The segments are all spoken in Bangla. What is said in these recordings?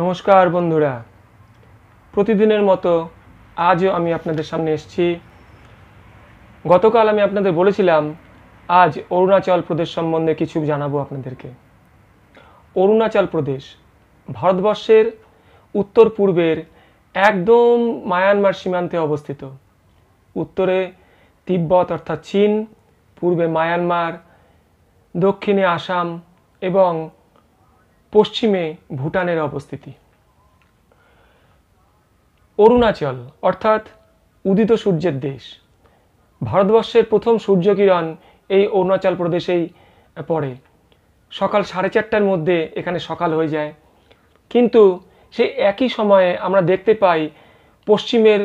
নমস্কার বন্ধুরা প্রতিদিনের মতো আজও আমি আপনাদের সামনে এসেছি গতকাল আমি আপনাদের বলেছিলাম আজ অরুণাচল প্রদেশ সম্বন্ধে কিছু জানাবো আপনাদেরকে অরুণাচল প্রদেশ ভারতবর্ষের উত্তর পূর্বের একদম মায়ানমার সীমান্তে অবস্থিত উত্তরে তিব্বত অর্থাৎ চীন পূর্বে মায়ানমার দক্ষিণে আসাম এবং পশ্চিমে ভুটানের অবস্থিতি অরুণাচল অর্থাৎ উদিত সূর্যের দেশ ভারতবর্ষের প্রথম সূর্যকিরণ এই অরুণাচল প্রদেশেই পড়ে সকাল সাড়ে চারটার মধ্যে এখানে সকাল হয়ে যায় কিন্তু সে একই সময়ে আমরা দেখতে পাই পশ্চিমের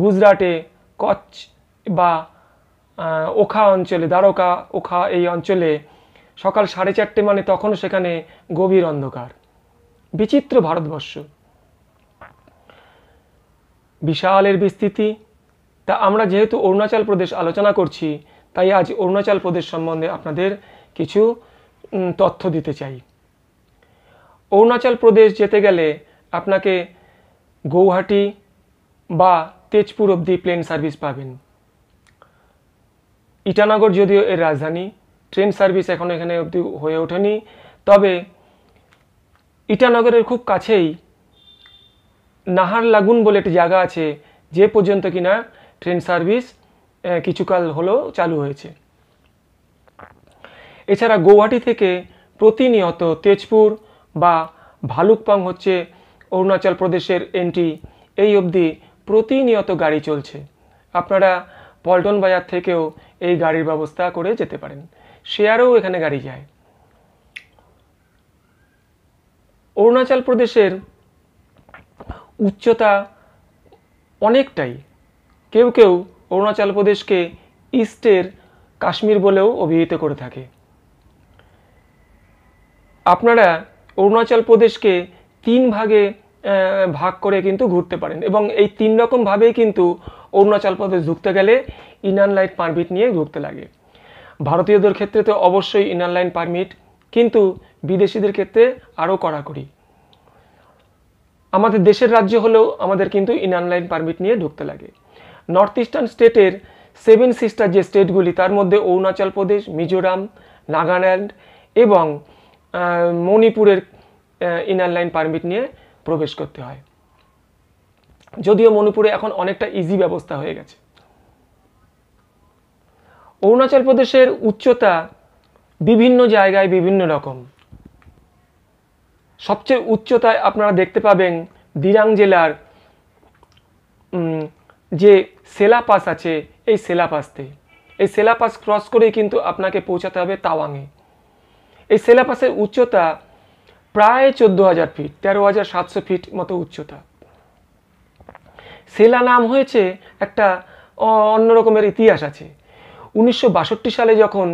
গুজরাটে কচ্ছ বা ওখা অঞ্চলে দ্বারকা ওখা এই অঞ্চলে সকাল সাড়ে চারটে মানে তখনও সেখানে গভীর অন্ধকার বিচিত্র ভারতবর্ষ বিশালের বিস্তৃতি তা আমরা যেহেতু অরুণাচল প্রদেশ আলোচনা করছি তাই আজ অরুণাচল প্রদেশ সম্বন্ধে আপনাদের কিছু তথ্য দিতে চাই অরুণাচল প্রদেশ যেতে গেলে আপনাকে গৌহাটি বা তেজপুর অবধি প্লেন সার্ভিস পাবেন ইটানগর যদিও এর রাজধানী ট্রেন সার্ভিস এখন এখানে অবধি হয়ে ওঠেনি তবে ইটানগরের খুব কাছেই নাহার লাগুন বলে একটি জায়গা আছে যে পর্যন্ত কিনা ট্রেন সার্ভিস কিছুকাল হলো চালু হয়েছে এছাড়া গৌহাটি থেকে প্রতিনিয়ত তেজপুর বা ভালুকপাং হচ্ছে অরুণাচল প্রদেশের এন্ট্রি এই অবধি প্রতিনিয়ত গাড়ি চলছে আপনারা পল্টন বাজার থেকেও এই গাড়ির ব্যবস্থা করে যেতে পারেন শেয়ারেও এখানে গাড়ি যায় অরুণাচল প্রদেশের উচ্চতা অনেকটাই কেউ কেউ অরুণাচল প্রদেশকে ইস্টের কাশ্মীর বলেও অভিহিত করে থাকে আপনারা অরুণাচল প্রদেশকে তিন ভাগে ভাগ করে কিন্তু ঘুরতে পারেন এবং এই তিন রকমভাবেই কিন্তু অরুণাচল প্রদেশ ঢুকতে গেলে ইনার লাইট পারমিট নিয়ে ঢুকতে লাগে ভারতীয়দের ক্ষেত্রে তো অবশ্যই ইনারলাইন পারমিট কিন্তু বিদেশিদের ক্ষেত্রে আরও কড়াকড়ি আমাদের দেশের রাজ্য হলেও আমাদের কিন্তু ইনারলাইন পারমিট নিয়ে ঢুকতে লাগে নর্থ ইস্টার্ন স্টেটের সেভেন সিস্টার যে স্টেটগুলি তার মধ্যে অরুণাচল প্রদেশ মিজোরাম নাগাল্যান্ড এবং মণিপুরের ইনারলাইন পারমিট নিয়ে প্রবেশ করতে হয় যদিও মণিপুরে এখন অনেকটা ইজি ব্যবস্থা হয়ে গেছে অরুণাচল প্রদেশের উচ্চতা বিভিন্ন জায়গায় বিভিন্ন রকম সবচেয়ে উচ্চতায় আপনারা দেখতে পাবেন দিরাং জেলার যে সেলাপাস আছে এই সেলাপাসতে এই সেলাপাস ক্রস করেই কিন্তু আপনাকে পৌঁছাতে হবে তাওয়াংয়ে এই সেলাপাসের উচ্চতা প্রায় চোদ্দো হাজার ফিট তেরো হাজার সাতশো ফিট মতো উচ্চতা সেলা নাম হয়েছে একটা অন্য রকমের ইতিহাস আছে উনিশশো সালে যখন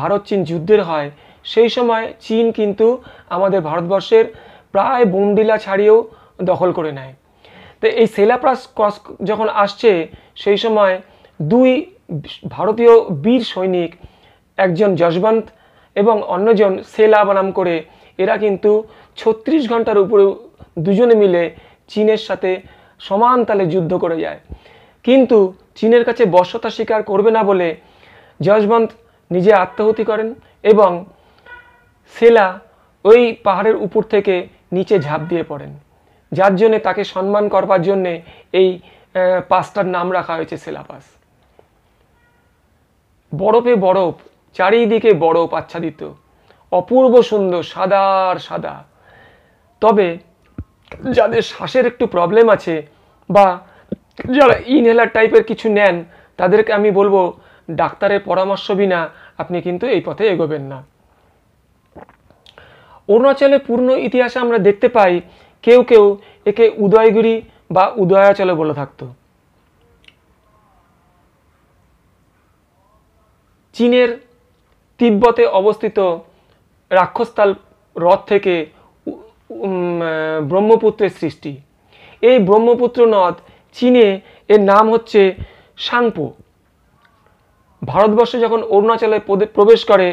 ভারত চীন যুদ্ধের হয় সেই সময় চীন কিন্তু আমাদের ভারতবর্ষের প্রায় বন্ডিলা ছাড়িয়েও দখল করে নেয় তো এই সেলাপ্রাস ক্রস যখন আসছে সেই সময় দুই ভারতীয় বীর সৈনিক একজন যশবন্ত এবং অন্যজন সেলা বনাম করে এরা কিন্তু ছত্রিশ ঘন্টার উপরে দুজনে মিলে চীনের সাথে সমান তালে যুদ্ধ করে যায় কিন্তু চীনের কাছে বর্ষতা স্বীকার করবে না বলে যশবন্ত নিজে আত্মাহুতি করেন এবং সেলা ওই পাহাড়ের উপর থেকে নিচে ঝাঁপ দিয়ে পড়েন যার জন্যে তাকে সম্মান করবার জন্যে এই পাসটার নাম রাখা হয়েছে সেলা পাস বরফে বরফ চারিদিকে বরফ আচ্ছাদিত অপূর্ব সুন্দর সাদার সাদা তবে যাদের শ্বাসের একটু প্রবলেম আছে বা যারা ইনহেলার টাইপের কিছু নেন তাদেরকে আমি বলবো ডাক্তারের পরামর্শ বিনা আপনি কিন্তু এই পথে এগোবেন না অরুণাচলের পূর্ণ ইতিহাসে আমরা দেখতে পাই কেউ কেউ একে উদয়গিরি বা উদয়াচলে বলে থাকতো চীনের তিব্বতে অবস্থিত রাক্ষসতাল হ্রদ থেকে ব্রহ্মপুত্রের সৃষ্টি এই ব্রহ্মপুত্র নদ চীনে এর নাম হচ্ছে সাংপো ভারতবর্ষে যখন অরুণাচলে প্রবেশ করে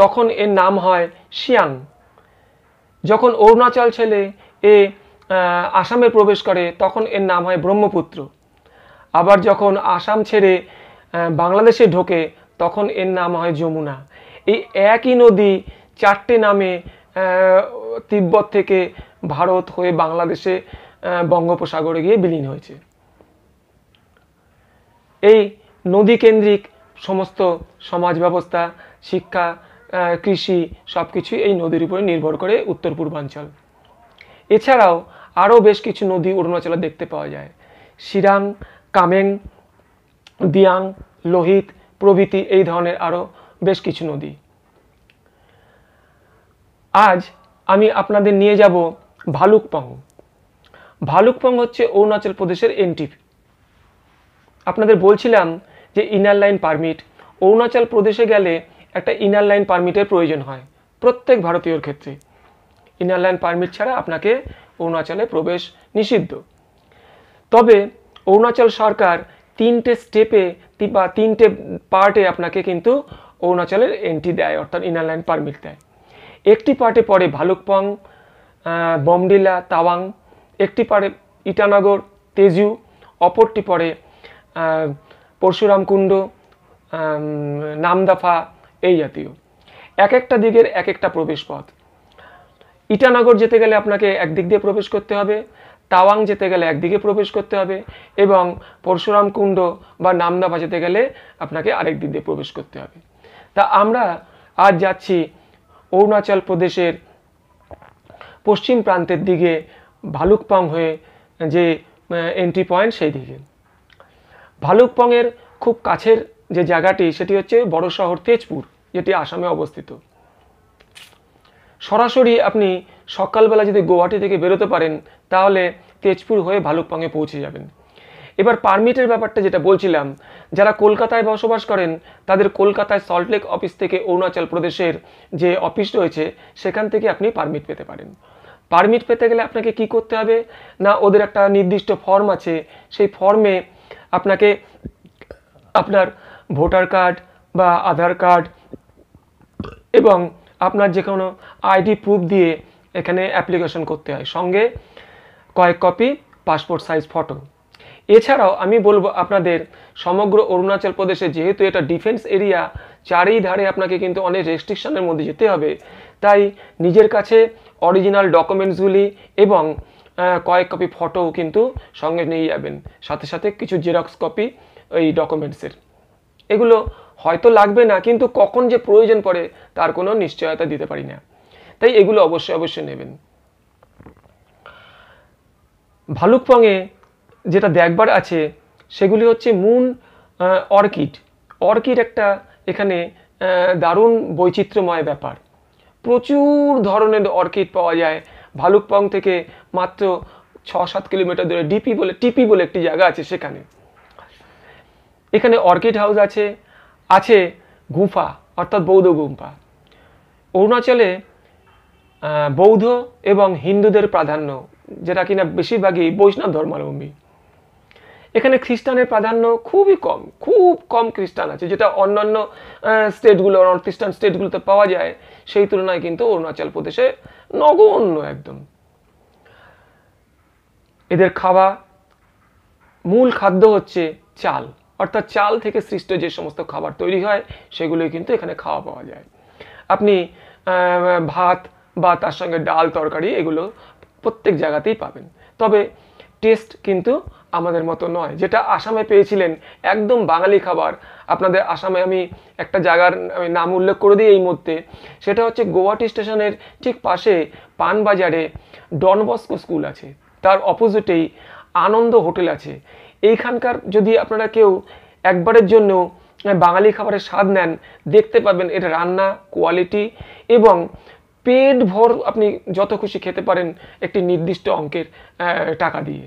তখন এর নাম হয় শিয়াং যখন অরুণাচল ছেলে এ আসামে প্রবেশ করে তখন এর নাম হয় ব্রহ্মপুত্র আবার যখন আসাম ছেড়ে বাংলাদেশে ঢোকে তখন এর নাম হয় যমুনা এই একই নদী চারটে নামে তিব্বত থেকে ভারত হয়ে বাংলাদেশে বঙ্গোপসাগরে গিয়ে বিলীন হয়েছে এই নদী কেন্দ্রিক সমস্ত সমাজ ব্যবস্থা শিক্ষা কৃষি সব কিছুই এই নদীর উপরে নির্ভর করে উত্তর পূর্বাঞ্চল এছাড়াও আরও বেশ কিছু নদী অরুণাচলে দেখতে পাওয়া যায় সিরাং কামেং দিয়াং লোহিত প্রভৃতি এই ধরনের আরও বেশ কিছু নদী আজ আমি আপনাদের নিয়ে যাব ভালুকপং ভালুকপং হচ্ছে অরুণাচল প্রদেশের এনটিপি আপনাদের বলছিলাম যে ইনার লাইন পারমিট অরুণাচল প্রদেশে গেলে একটা ইনার লাইন পারমিটের প্রয়োজন হয় প্রত্যেক ভারতীয়র ক্ষেত্রে ইনার লাইন পারমিট ছাড়া আপনাকে অরুণাচলে প্রবেশ নিষিদ্ধ তবে অরুণাচল সরকার তিনটে স্টেপে বা তিনটে পার্টে আপনাকে কিন্তু অরুণাচলের এন্ট্রি দেয় অর্থাৎ ইনার লাইন পারমিট দেয় একটি পার্টে পড়ে ভালুকপং বমডিলা তাওয়াং একটি পারে ইটানগর তেজু অপরটি পড়ে পরশুরাম কুণ্ড নামদাফা এই জাতীয় এক একটা দিকের এক একটা প্রবেশ পথ ইটানগর যেতে গেলে আপনাকে একদিক দিয়ে প্রবেশ করতে হবে তাওয়াং যেতে গেলে একদিকে প্রবেশ করতে হবে এবং পরশুরাম কুণ্ড বা নামদাফা যেতে গেলে আপনাকে আরেক দিক দিয়ে প্রবেশ করতে হবে তা আমরা আজ যাচ্ছি অরুণাচল প্রদেশের পশ্চিম প্রান্তের দিকে ভালুকপং হয়ে যে এন্ট্রি পয়েন্ট সেই দিকে ভালুকপংয়ের খুব কাছের যে জায়গাটি সেটি হচ্ছে বড় শহর তেজপুর যেটি আসামে অবস্থিত সরাসরি আপনি সকালবেলা যদি গুয়াহাটি থেকে বেরোতে পারেন তাহলে তেজপুর হয়ে ভালুকপাঙে পৌঁছে যাবেন এবার পারমিটের ব্যাপারটা যেটা বলছিলাম যারা কলকাতায় বসবাস করেন তাদের কলকাতায় সল্টলেক অফিস থেকে অরুণাচল প্রদেশের যে অফিস রয়েছে সেখান থেকে আপনি পারমিট পেতে পারেন পারমিট পেতে গেলে আপনাকে কি করতে হবে না ওদের একটা নির্দিষ্ট ফর্ম আছে সেই ফর্মে আপনাকে আপনার ভোটার কার্ড বা আধার কার্ড এবং আপনার যে কোনো আইডি প্রুফ দিয়ে এখানে অ্যাপ্লিকেশন করতে হয় সঙ্গে কয়েক কপি পাসপোর্ট সাইজ ফটো এছাড়াও আমি বলবো আপনাদের সমগ্র অরুণাচল প্রদেশে যেহেতু এটা ডিফেন্স এরিয়া ধারে আপনাকে কিন্তু অনেক রেস্ট্রিকশনের মধ্যে যেতে হবে তাই নিজের কাছে অরিজিনাল ডকুমেন্টসগুলি এবং কয়েক কপি ফটো কিন্তু সঙ্গে নিয়ে যাবেন সাথে সাথে কিছু জেরক্স কপি এই ডকুমেন্টসের এগুলো হয়তো লাগবে না কিন্তু কখন যে প্রয়োজন পড়ে তার কোনো নিশ্চয়তা দিতে পারি না তাই এগুলো অবশ্যই অবশ্যই নেবেন ভালুকপঙে যেটা দেখবার আছে সেগুলি হচ্ছে মুন অর্কিড অর্কিড একটা এখানে দারুণ বৈচিত্র্যময় ব্যাপার প্রচুর ধরনের অর্কিড পাওয়া যায় ভালুকপং থেকে মাত্র ছ সাত কিলোমিটার দূরে ডিপি বলে টিপি বলে একটি জায়গা আছে সেখানে এখানে অর্কিড হাউস আছে আছে গুফা অর্থাৎ বৌদ্ধ গুম্পা অরুণাচলে বৌদ্ধ এবং হিন্দুদের প্রাধান্য যেটা কিনা বেশিরভাগই বৈষ্ণব ধর্মাবলম্বী এখানে খ্রিস্টানের প্রাধান্য খুবই কম খুব কম খ্রিস্টান আছে যেটা অন্যান্য স্টেটগুলো নর্থ স্টেটগুলোতে পাওয়া যায় সেই তুলনায় কিন্তু অরুণাচল প্রদেশে নগণ্য একদম এদের খাওয়া মূল খাদ্য হচ্ছে চাল অর্থাৎ চাল থেকে সৃষ্ট যে সমস্ত খাবার তৈরি হয় সেগুলোই কিন্তু এখানে খাওয়া পাওয়া যায় আপনি ভাত বা তার সঙ্গে ডাল তরকারি এগুলো প্রত্যেক জায়গাতেই পাবেন তবে টেস্ট কিন্তু আমাদের মতো নয় যেটা আসামে পেয়েছিলেন একদম বাঙালি খাবার আপনাদের আসামে আমি একটা জায়গার আমি নাম উল্লেখ করে দিই এই মুহূর্তে সেটা হচ্ছে গোয়াটি স্টেশনের ঠিক পাশে পানবাজারে ডনবস্কো স্কুল আছে তার অপোজিটেই আনন্দ হোটেল আছে এইখানকার যদি আপনারা কেউ একবারের জন্য বাঙালি খাবারের স্বাদ নেন দেখতে পাবেন এটা রান্না কোয়ালিটি এবং পেট ভর আপনি যত খুশি খেতে পারেন একটি নির্দিষ্ট অঙ্কের টাকা দিয়ে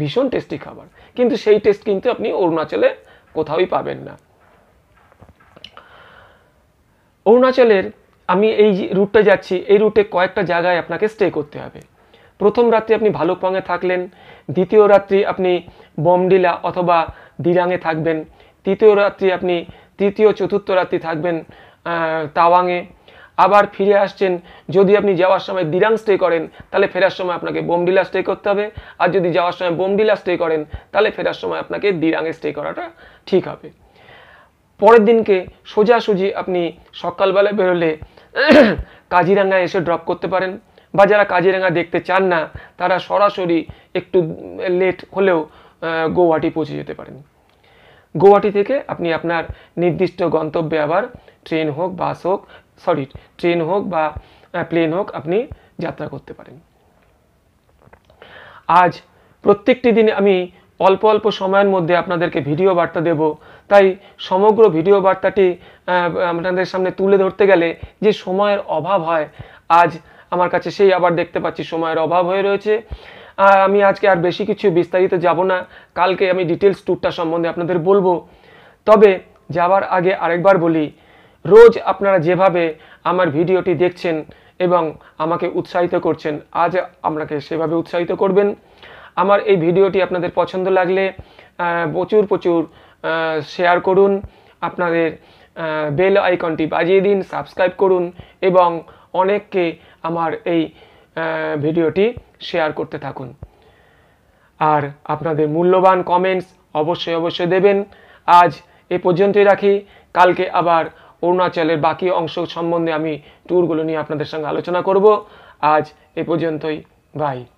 ভীষণ টেস্টি খাবার কিন্তু সেই টেস্ট কিন্তু আপনি অরুণাচলে কোথাওই পাবেন না অরুণাচলের আমি এই রুটটা যাচ্ছি এই রুটে কয়েকটা জায়গায় আপনাকে স্টে করতে হবে প্রথম রাত্রি আপনি ভালুকপঙে থাকলেন দ্বিতীয় রাত্রি আপনি বমডিলা অথবা দিরাঙে থাকবেন তৃতীয় রাত্রি আপনি তৃতীয় চতুর্থ রাত্রি থাকবেন তাওয়াংয়ে আবার ফিরে আসছেন যদি আপনি যাওয়ার সময় দিরাং স্টে করেন তাহলে ফেরার সময় আপনাকে বোমডিলা স্টে করতে হবে আর যদি যাওয়ার সময় বোমডিলা স্টে করেন তাহলে ফেরার সময় আপনাকে দিরাঙে স্টে করাটা ঠিক হবে পরের দিনকে সোজাসুজি আপনি সকালবেলা বেরোলে কাজিরাঙ্গায় এসে ড্রপ করতে পারেন বা যারা কাজিরাঙা দেখতে চান না তারা সরাসরি একটু লেট হলেও গৌহাটি পৌঁছে যেতে পারেন গৌহাটি থেকে আপনি আপনার নির্দিষ্ট গন্তব্যে আবার ট্রেন হোক বাস হোক সরি ট্রেন হোক বা প্লেন হোক আপনি যাত্রা করতে পারেন আজ প্রত্যেকটি দিন আমি অল্প অল্প সময়ের মধ্যে আপনাদেরকে ভিডিও বার্তা দেব তাই সমগ্র ভিডিও বার্তাটি আপনাদের সামনে তুলে ধরতে গেলে যে সময়ের অভাব হয় আজ আমার কাছে সেই আবার দেখতে পাচ্ছি সময়ের অভাব হয়ে রয়েছে আর আমি আজকে আর বেশি কিছু বিস্তারিত যাব না কালকে আমি ডিটেলস ট্যুরটা সম্বন্ধে আপনাদের বলবো তবে যাওয়ার আগে আরেকবার বলি রোজ আপনারা যেভাবে আমার ভিডিওটি দেখছেন এবং আমাকে উৎসাহিত করছেন আজ আপনাকে সেভাবে উৎসাহিত করবেন আমার এই ভিডিওটি আপনাদের পছন্দ লাগলে প্রচুর প্রচুর শেয়ার করুন আপনাদের বেল আইকনটি বাজিয়ে দিন সাবস্ক্রাইব করুন এবং অনেককে আমার এই ভিডিওটি শেয়ার করতে থাকুন আর আপনাদের মূল্যবান কমেন্টস অবশ্যই অবশ্যই দেবেন আজ এ পর্যন্তই রাখি কালকে আবার অরুণাচলের বাকি অংশ সম্বন্ধে আমি ট্যুরগুলো নিয়ে আপনাদের সঙ্গে আলোচনা করব আজ এ পর্যন্তই বাই